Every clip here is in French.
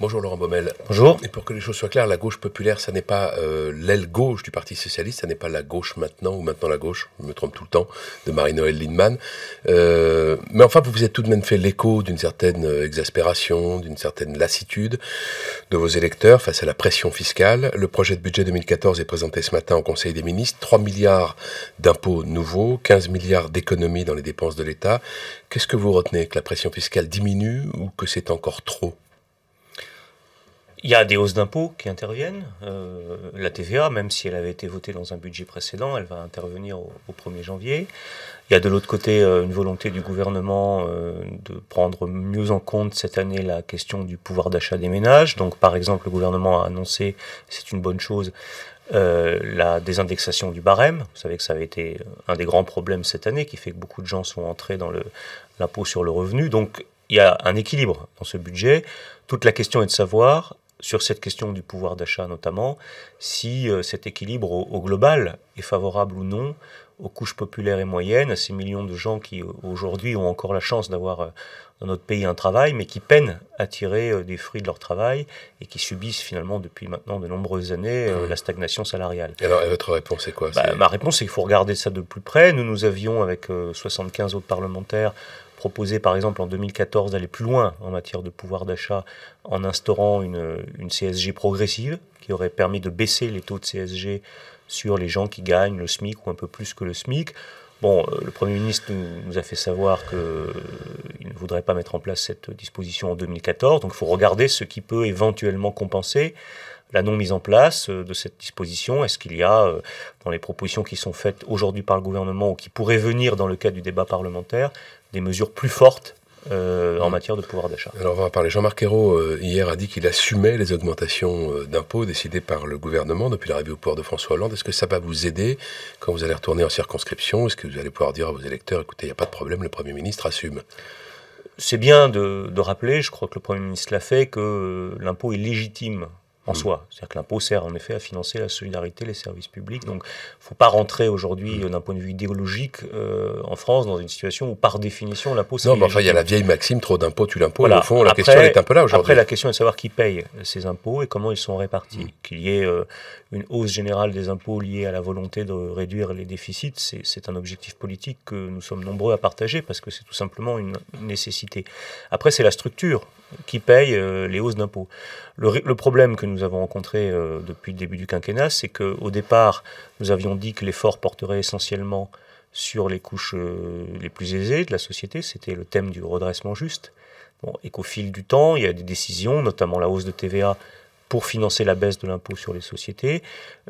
Bonjour Laurent Baumel. Bonjour. Et pour que les choses soient claires, la gauche populaire, ça n'est pas euh, l'aile gauche du Parti Socialiste, ça n'est pas la gauche maintenant ou maintenant la gauche, je me trompe tout le temps, de Marie-Noël Lindemann. Euh, mais enfin, vous vous êtes tout de même fait l'écho d'une certaine euh, exaspération, d'une certaine lassitude de vos électeurs face à la pression fiscale. Le projet de budget 2014 est présenté ce matin au Conseil des ministres. 3 milliards d'impôts nouveaux, 15 milliards d'économies dans les dépenses de l'État. Qu'est-ce que vous retenez Que la pression fiscale diminue ou que c'est encore trop il y a des hausses d'impôts qui interviennent. Euh, la TVA, même si elle avait été votée dans un budget précédent, elle va intervenir au, 1er janvier. Il y a de l'autre côté euh, une volonté du gouvernement euh, de prendre mieux en compte cette année la question du pouvoir d'achat des ménages. Donc par exemple, le gouvernement a annoncé, c'est une bonne chose, la désindexation du barème. Vous savez que ça avait été un des grands problèmes cette année qui fait que beaucoup de gens sont entrés dans l'impôt sur le revenu. Donc il y a un équilibre dans ce budget. Toute la question est de savoir sur cette question du pouvoir d'achat notamment, si euh, cet équilibre au, global est favorable ou non aux couches populaires et moyennes, à ces millions de gens qui aujourd'hui ont encore la chance d'avoir euh, dans notre pays un travail, mais qui peinent à tirer euh, des fruits de leur travail et qui subissent finalement depuis maintenant de nombreuses années euh, la stagnation salariale. Et alors, et votre réponse est quoi bah, Ma réponse, c'est qu'il faut regarder ça de plus près. Nous, nous avions, avec 75 autres parlementaires, proposé par exemple en 2014 d'aller plus loin en matière de pouvoir d'achat en instaurant une, une CSG progressive qui aurait permis de baisser les taux de CSG sur les gens qui gagnent le SMIC ou un peu plus que le SMIC. Bon, euh, le Premier ministre nous, a fait savoir qu'il euh, ne voudrait pas mettre en place cette disposition en 2014, donc il faut regarder ce qui peut éventuellement compenser la non mise en place euh, de cette disposition. Est-ce qu'il y a, dans les propositions qui sont faites aujourd'hui par le gouvernement ou qui pourraient venir dans le cadre du débat parlementaire, des mesures plus fortes euh, en matière de pouvoir d'achat. Alors on va en parler. Jean-Marc Ayrault euh, hier a dit qu'il assumait les augmentations euh, d'impôts décidées par le gouvernement depuis l'arrivée au pouvoir de François Hollande. Est-ce que ça va vous aider quand vous allez retourner en circonscription Est-ce que vous allez pouvoir dire à vos électeurs, écoutez, il n'y a pas de problème, le Premier ministre assume c'est bien de, rappeler, je crois que le Premier ministre l'a fait, que l'impôt est légitime en mm. soi. C'est-à-dire que l'impôt sert en effet à financer la solidarité, les services publics. Donc il ne faut pas rentrer aujourd'hui mm. euh, d'un point de vue idéologique euh, en France dans une situation où par définition l'impôt... Non, mais enfin il y a la vieille maxime, trop d'impôts, tu l'impôt. Au fond, la question est un peu là aujourd'hui. Après, la question est de savoir qui paye ces impôts et comment ils sont répartis. Mm. Qu'il y ait euh, une hausse générale des impôts liée à la volonté de réduire les déficits, c'est un objectif politique que nous sommes nombreux à partager parce que c'est tout simplement une nécessité. Après, c'est la structure qui paye les hausses d'impôts. Le, le problème que nous nous avons rencontré euh, depuis le début du quinquennat, c'est qu'au départ, nous avions dit que l'effort porterait essentiellement sur les couches euh, les plus aisées de la société, c'était le thème du redressement juste, et qu'au fil du temps, il y a des décisions, notamment la hausse de TVA pour financer la baisse de l'impôt sur les sociétés,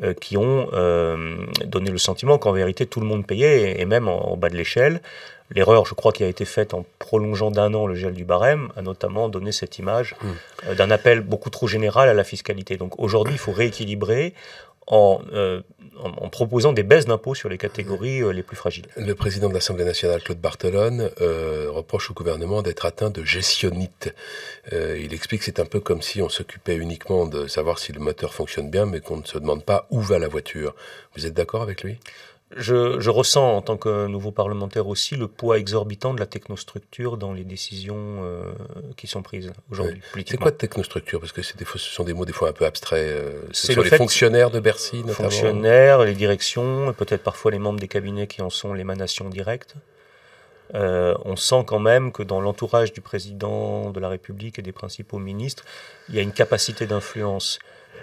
euh, qui ont euh, donné le sentiment qu'en vérité tout le monde payait, et, même en, bas de l'échelle. L'erreur, je crois, qui a été faite en prolongeant d'un an le gel du barème, a notamment donné cette image hmm. euh, d'un appel beaucoup trop général à la fiscalité. Donc aujourd'hui, il faut rééquilibrer euh, en, proposant des baisses d'impôts sur les catégories euh, les plus fragiles. Le président de l'Assemblée nationale, Claude Barthelone, euh, reproche au gouvernement d'être atteint de gestionnite. il explique que c'est un peu comme si on s'occupait uniquement de savoir si le moteur fonctionne bien, mais qu'on ne se demande pas où va la voiture. Vous êtes d'accord avec lui je, ressens en tant que nouveau parlementaire aussi le poids exorbitant de la technostructure dans les décisions euh, qui sont prises aujourd'hui. C'est quoi technostructure Parce que ce sont des mots des fois un peu abstraits. Euh, c'est les fonctionnaires de Bercy, euh, notamment. Fonctionnaires, les directions, peut-être parfois les membres des cabinets qui en sont l'émanation directe. on sent quand même que dans l'entourage du président de la République et des principaux ministres, il y a une capacité d'influence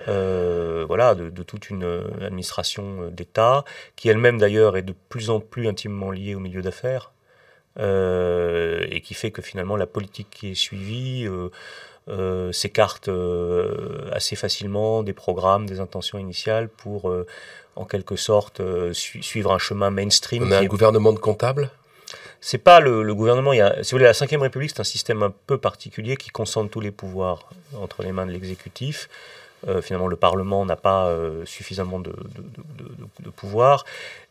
euh, voilà, de, toute une euh, administration euh, d'État, qui elle-même d'ailleurs est de plus en plus intimement liée au milieu d'affaires, et qui fait que finalement la politique qui est suivie s'écarte assez facilement des programmes, des intentions initiales pour, en quelque sorte, suivre un chemin mainstream. On a un gouvernement de comptables c'est pas le, gouvernement. Il si vous voulez, la Ve République, c'est un système un peu particulier qui concentre tous les pouvoirs entre les mains de l'exécutif. Euh, finalement, le Parlement n'a pas euh, suffisamment de, pouvoir.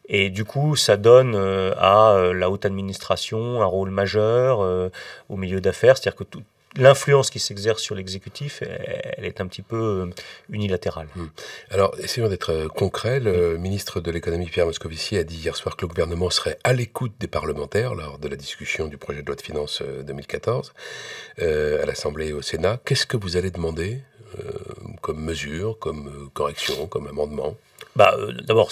Et du coup, ça donne euh, à la haute administration un rôle majeur au milieu d'affaires, c'est-à-dire que toute l'influence qui s'exerce sur l'exécutif, elle est un petit peu unilatérale. Hum. Alors, essayons d'être concret. Le ministre de l'économie, Pierre Moscovici, a dit hier soir que le gouvernement serait à l'écoute des parlementaires lors de la discussion du projet de loi de finances 2014 à l'Assemblée et au Sénat. Qu'est-ce que vous allez demander comme mesure, comme euh, correction, comme amendement bah, euh, d'abord, D'abord,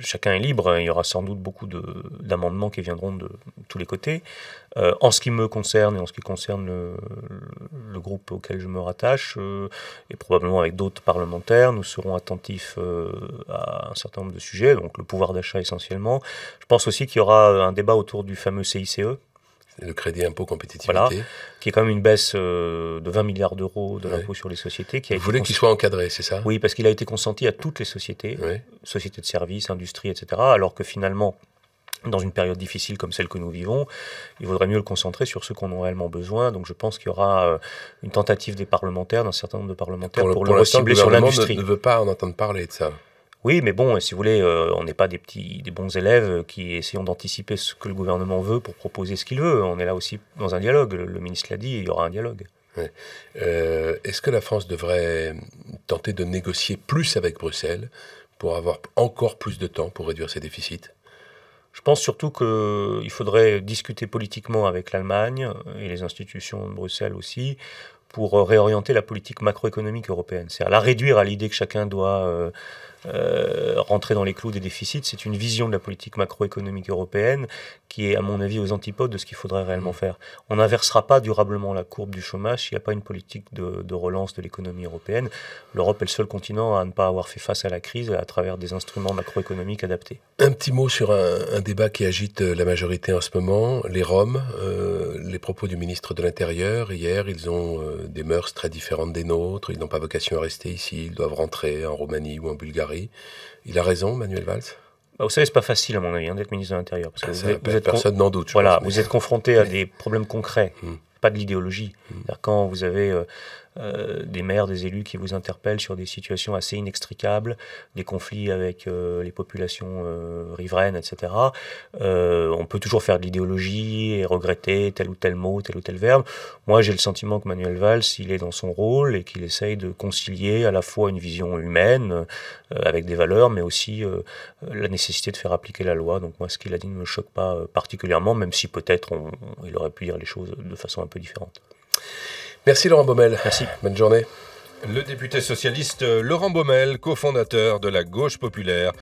chacun est libre. Hein. Il y aura sans doute beaucoup d'amendements qui viendront de, tous les côtés. Euh, en ce qui me concerne et en ce qui concerne le, groupe auquel je me rattache, et probablement avec d'autres parlementaires, nous serons attentifs à un certain nombre de sujets, donc le pouvoir d'achat essentiellement. Je pense aussi qu'il y aura un débat autour du fameux CICE le crédit impôt compétitivité. qui est quand même une baisse euh, de 20 milliards d'euros de l'impôt sur les sociétés. Qui Vous voulez qu'il soit encadré, c'est ça Oui, parce qu'il a été consenti à toutes les sociétés, sociétés de services, industries, etc. Alors que finalement, dans une période difficile comme celle que nous vivons, il vaudrait mieux le concentrer sur ceux qu'on a réellement besoin. Donc je pense qu'il y aura euh, une tentative des parlementaires, d'un certain nombre de parlementaires, pour, le, pour sur l'industrie. Le ne veut pas en entendre parler de ça. Oui, mais bon, si vous voulez, euh, on n'est pas des petits, des bons élèves qui essayons d'anticiper ce que le gouvernement veut pour proposer ce qu'il veut. On est là aussi dans un dialogue. Le, ministre l'a dit, il y aura un dialogue. Euh, est-ce que la France devrait tenter de négocier plus avec Bruxelles pour avoir encore plus de temps pour réduire ses déficits je pense surtout qu'il euh, faudrait discuter politiquement avec l'Allemagne et les institutions de Bruxelles aussi pour réorienter la politique macroéconomique européenne, c'est-à-dire la réduire à l'idée que chacun doit euh, rentrer dans les clous des déficits. C'est une vision de la politique macroéconomique européenne qui est, à mon avis, aux antipodes de ce qu'il faudrait réellement faire. On n'inversera pas durablement la courbe du chômage s'il n'y a pas une politique de, relance de l'économie européenne. L'Europe est le seul continent à ne pas avoir fait face à la crise à travers des instruments macroéconomiques adaptés. Un petit mot sur un, débat qui agite euh, la majorité en ce moment, les Roms, euh, les propos du ministre de l'Intérieur. Hier, ils ont des mœurs très différentes des nôtres, ils n'ont pas vocation à rester ici, ils doivent rentrer en Roumanie ou en Bulgarie il a raison, Manuel Valls bah, vous savez, c'est pas facile, à mon avis, hein, d'être ministre de l'Intérieur. Parce que vous, personne n'en doute. Voilà, vous êtes confronté à des problèmes concrets, hmm. pas de l'idéologie. Hmm. Quand vous avez euh, euh, des maires, des élus qui vous interpellent sur des situations assez inextricables, des conflits avec euh, les populations euh, riveraines, etc. on peut toujours faire de l'idéologie et regretter tel ou tel mot, tel ou tel verbe. Moi, j'ai le sentiment que Manuel Valls, il est dans son rôle et qu'il essaye de concilier à la fois une vision humaine avec des valeurs, mais aussi la nécessité de faire appliquer la loi. Donc moi, ce qu'il a dit ne me choque pas particulièrement, même si peut-être il aurait pu dire les choses de façon un peu différente. Merci Laurent Baumel. Merci. Bonne journée. Le député socialiste euh, Laurent Baumel, cofondateur de la gauche populaire.